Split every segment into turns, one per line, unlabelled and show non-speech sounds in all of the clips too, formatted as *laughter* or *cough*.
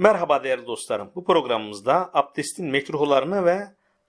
Merhaba değerli dostlarım. Bu programımızda abdestin mekruhlarını ve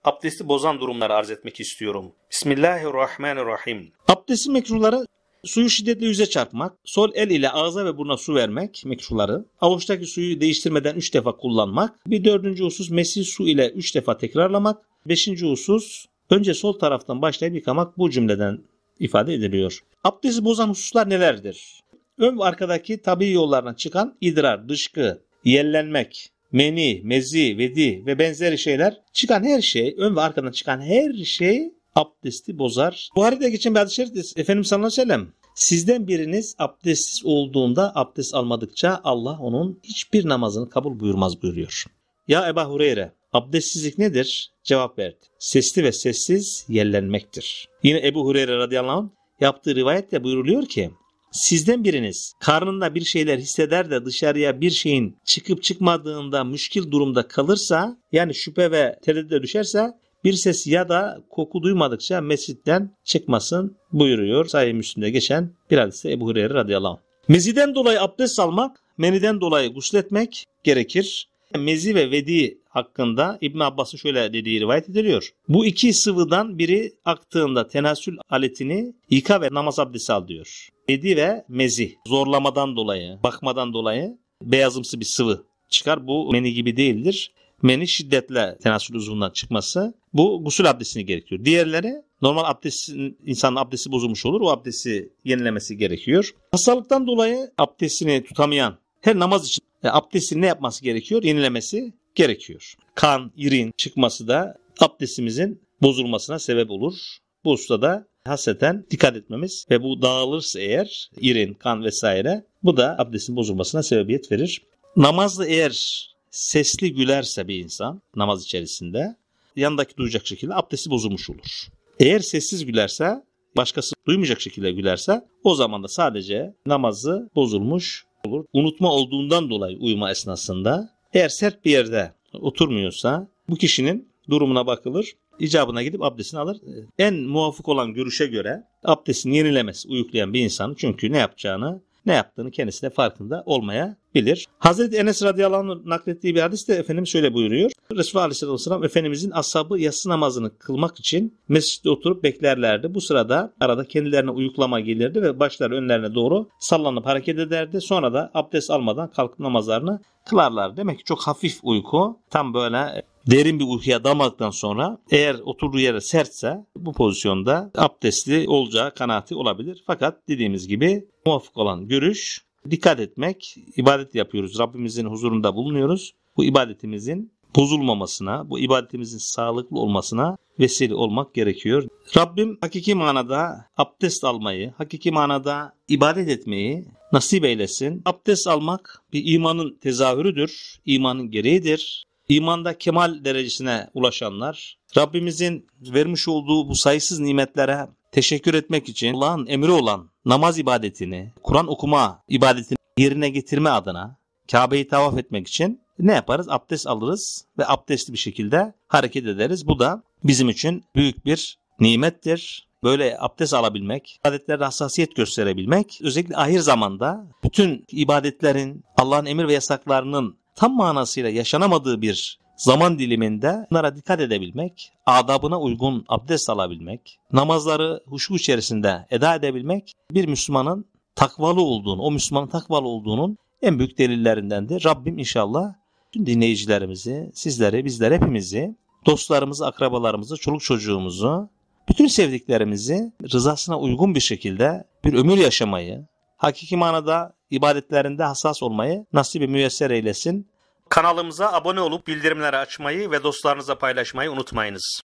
abdesti bozan durumları arz etmek istiyorum. Bismillahirrahmanirrahim. Abdestin mekruhları suyu şiddetle yüze çarpmak, sol el ile ağza ve buruna su vermek mekruhları, avuçtaki suyu değiştirmeden 3 defa kullanmak, bir dördüncü husus mesih su ile 3 defa tekrarlamak, beşinci husus önce sol taraftan başlayıp yıkamak bu cümleden ifade ediliyor. Abdesti bozan hususlar nelerdir? Ön ve arkadaki tabi yollardan çıkan idrar, dışkı, yellenmek, meni, mezi, vedi ve benzeri şeyler çıkan her şey, ön ve arkadan çıkan her şey abdesti bozar. Buhari'de geçen bir hadis-i şerif Efendimiz sallallahu aleyhi Sizden biriniz abdestsiz olduğunda abdest almadıkça Allah onun hiçbir namazını kabul buyurmaz buyuruyor. Ya Eba Hureyre abdestsizlik nedir? Cevap verdi. Sesli ve sessiz yerlenmektir. Yine Ebu Hureyre radıyallahu anh yaptığı rivayetle buyuruluyor ki Sizden biriniz karnında bir şeyler hisseder de dışarıya bir şeyin çıkıp çıkmadığında müşkil durumda kalırsa yani şüphe ve tereddüde düşerse bir ses ya da koku duymadıkça mescitten çıkmasın buyuruyor Sahih Müslim'de geçen bir hadiste Ebu Hureyre radıyallahu anh. Meziden dolayı abdest almak, meniden dolayı gusletmek gerekir. *laughs* mezi ve vedi hakkında İbn Abbas'ın şöyle dediği rivayet ediliyor. Bu iki sıvıdan biri aktığında tenasül aletini yıka ve namaz abdesti al diyor. Vedi ve mezi zorlamadan dolayı, bakmadan dolayı beyazımsı bir sıvı çıkar. Bu meni gibi değildir. Meni şiddetle tenasül uzvundan çıkması bu gusül abdestini gerektiriyor. Diğerleri normal abdest, insanın abdesti bozulmuş olur. O abdesti yenilemesi gerekiyor. Hastalıktan dolayı abdestini tutamayan her namaz için e, abdestin ne yapması gerekiyor? Yenilemesi gerekiyor. Kan, irin çıkması da abdestimizin bozulmasına sebep olur. Bu ustada hasreten dikkat etmemiz ve bu dağılırsa eğer irin, kan vesaire bu da abdestin bozulmasına sebebiyet verir. Namazda eğer sesli gülerse bir insan namaz içerisinde yanındaki duyacak şekilde abdesti bozulmuş olur. Eğer sessiz gülerse başkası duymayacak şekilde gülerse o zaman da sadece namazı bozulmuş olur. Unutma olduğundan dolayı uyuma esnasında eğer sert bir yerde oturmuyorsa bu kişinin durumuna bakılır. İcabına gidip abdestini alır. En muvafık olan görüşe göre abdestini yenilemez uyuklayan bir insan çünkü ne yapacağını ne yaptığını kendisi de farkında olmayabilir. Hazreti Enes radıyallahu anh naklettiği bir de efendim şöyle buyuruyor. Resulullah aleyhisselatü vesselam Efendimizin ashabı yatsı namazını kılmak için mescitte oturup beklerlerdi. Bu sırada arada kendilerine uyuklama gelirdi ve başları önlerine doğru sallanıp hareket ederdi. Sonra da abdest almadan kalkıp namazlarını kılarlar. Demek ki çok hafif uyku tam böyle derin bir uykuya dalmadıktan sonra eğer oturduğu yere sertse bu pozisyonda abdestli olacağı kanaati olabilir. Fakat dediğimiz gibi muvaffak olan görüş dikkat etmek, ibadet yapıyoruz. Rabbimizin huzurunda bulunuyoruz. Bu ibadetimizin bozulmamasına, bu ibadetimizin sağlıklı olmasına vesile olmak gerekiyor. Rabbim hakiki manada abdest almayı, hakiki manada ibadet etmeyi nasip eylesin. Abdest almak bir imanın tezahürüdür, imanın gereğidir imanda kemal derecesine ulaşanlar, Rabbimizin vermiş olduğu bu sayısız nimetlere teşekkür etmek için Allah'ın emri olan namaz ibadetini, Kur'an okuma ibadetini yerine getirme adına Kabe'yi tavaf etmek için ne yaparız? Abdest alırız ve abdestli bir şekilde hareket ederiz. Bu da bizim için büyük bir nimettir. Böyle abdest alabilmek, ibadetlerde hassasiyet gösterebilmek, özellikle ahir zamanda bütün ibadetlerin, Allah'ın emir ve yasaklarının tam manasıyla yaşanamadığı bir zaman diliminde bunlara dikkat edebilmek, adabına uygun abdest alabilmek, namazları huşu içerisinde eda edebilmek bir Müslümanın takvalı olduğunu, o Müslümanın takvalı olduğunun en büyük delillerindendir. Rabbim inşallah tüm dinleyicilerimizi, sizleri, bizleri hepimizi, dostlarımızı, akrabalarımızı, çoluk çocuğumuzu, bütün sevdiklerimizi rızasına uygun bir şekilde bir ömür yaşamayı, hakiki manada ibadetlerinde hassas olmayı nasip ve müyesser eylesin. Kanalımıza abone olup bildirimleri açmayı ve dostlarınıza paylaşmayı unutmayınız.